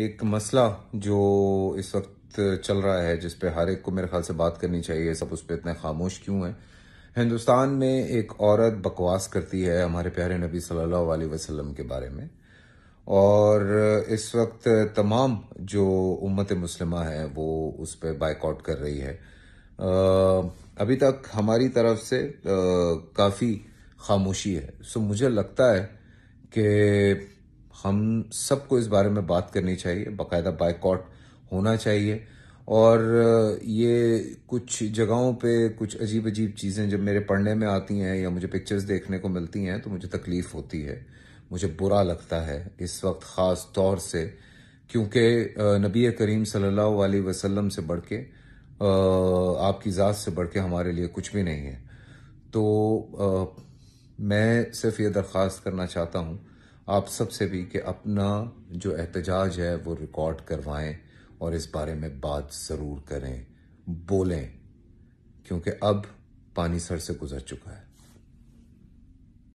एक मसला जो इस वक्त चल रहा है जिस पे हर एक को मेरे ख्याल से बात करनी चाहिए सब उस पर इतने खामोश क्यों हैं हिंदुस्तान में एक औरत बकवास करती है हमारे प्यारे नबी सल्लल्लाहु अलैहि वसल्लम के बारे में और इस वक्त तमाम जो उम्मत मुस्लिमा है वो उस पर बाइकआउट कर रही है अभी तक हमारी तरफ से काफ़ी खामोशी है सो मुझे लगता है कि हम सबको इस बारे में बात करनी चाहिए बाकायदा बायकॉट होना चाहिए और ये कुछ जगहों पे कुछ अजीब अजीब चीज़ें जब मेरे पढ़ने में आती हैं या मुझे पिक्चर्स देखने को मिलती हैं तो मुझे तकलीफ़ होती है मुझे बुरा लगता है इस वक्त ख़ास तौर से क्योंकि नबी करीम सल्लल्लाहु अलैहि वसल्लम से बढ़ के आपकी ज़ात से बढ़ के हमारे लिए कुछ भी नहीं है तो आ, मैं सिर्फ ये दरख्वास्त करना चाहता हूँ आप सबसे भी कि अपना जो एहतजाज है वो रिकॉर्ड करवाएं और इस बारे में बात ज़रूर करें बोलें क्योंकि अब पानी सर से गुजर चुका है